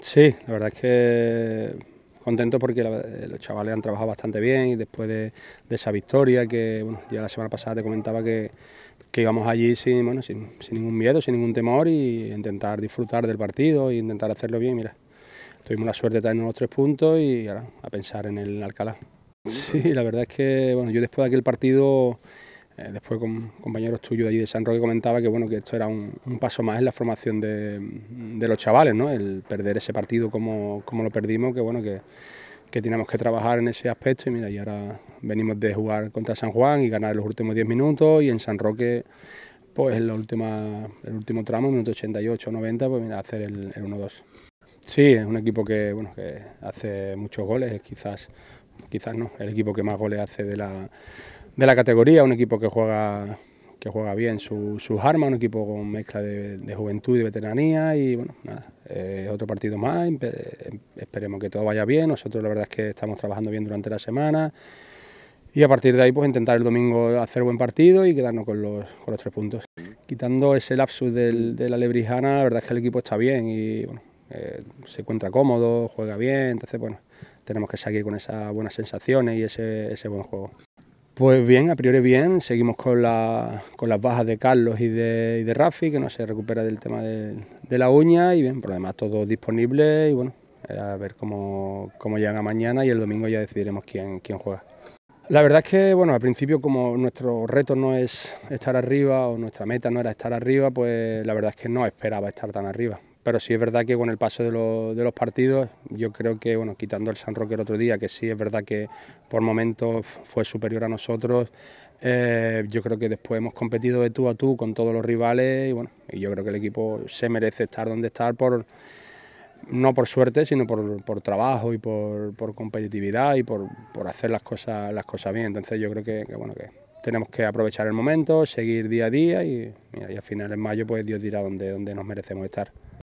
Sí, la verdad es que contento porque eh, los chavales han trabajado bastante bien y después de, esa victoria que ya la semana pasada te comentaba que, íbamos allí sin, ningún miedo, sin ningún temor y intentar disfrutar del partido e intentar hacerlo bien. Mira, tuvimos la suerte de tener los tres puntos y ahora a pensar en el Alcalá. Sí, la verdad es que bueno, yo después de aquel partido eh, después con compañeros tuyos de de San Roque comentaba que bueno que esto era un, paso más en la formación de, los chavales, El perder ese partido como, lo perdimos, que bueno que, que teníamos que trabajar en ese aspecto y mira, y ahora venimos de jugar contra San Juan y ganar los últimos 10 minutos y en San Roque pues en la última, el último tramo, minuto 88 o 90, pues mira, hacer el, 1-2. Sí, es un equipo que, bueno, que hace muchos goles, quizás, quizás no, el equipo que más goles hace de la, de la categoría, un equipo que juega que juega bien sus armas, un equipo con mezcla de, juventud y veteranía y bueno, nada, eh, otro partido más, eh, esperemos que todo vaya bien, nosotros la verdad es que estamos trabajando bien durante la semana y a partir de ahí pues intentar el domingo hacer buen partido y quedarnos con los, los tres puntos. Quitando ese lapsus de la Lebrijana, la verdad es que el equipo está bien y bueno, eh, se encuentra cómodo, juega bien, entonces bueno, tenemos que seguir con esas buenas sensaciones y ese buen juego. Pues bien, a priori bien, seguimos con, las bajas de Carlos y de, Rafi, que no se recupera del tema de, la uña, y bien, por lo demás todo disponible y bueno, eh, a ver cómo, cómo, llegan a mañana y el domingo ya decidiremos quién, quién juega. La verdad es que, bueno, al principio como nuestro reto no es estar arriba o nuestra meta no era estar arriba, pues la verdad es que no esperaba estar tan arriba pero sí es verdad que con el paso de, los partidos, yo creo que, bueno, quitando el San Roque el otro día, que sí es verdad que por momentos fue superior a nosotros, eh, yo creo que después hemos competido de tú a tú con todos los rivales y bueno, y yo creo que el equipo se merece estar donde estar por no por suerte, sino por, trabajo y por, competitividad y por, hacer las cosas, las cosas bien. Entonces yo creo que, bueno, que tenemos que aprovechar el momento, seguir día a día y, a y al final mayo pues Dios dirá dónde, dónde nos merecemos estar.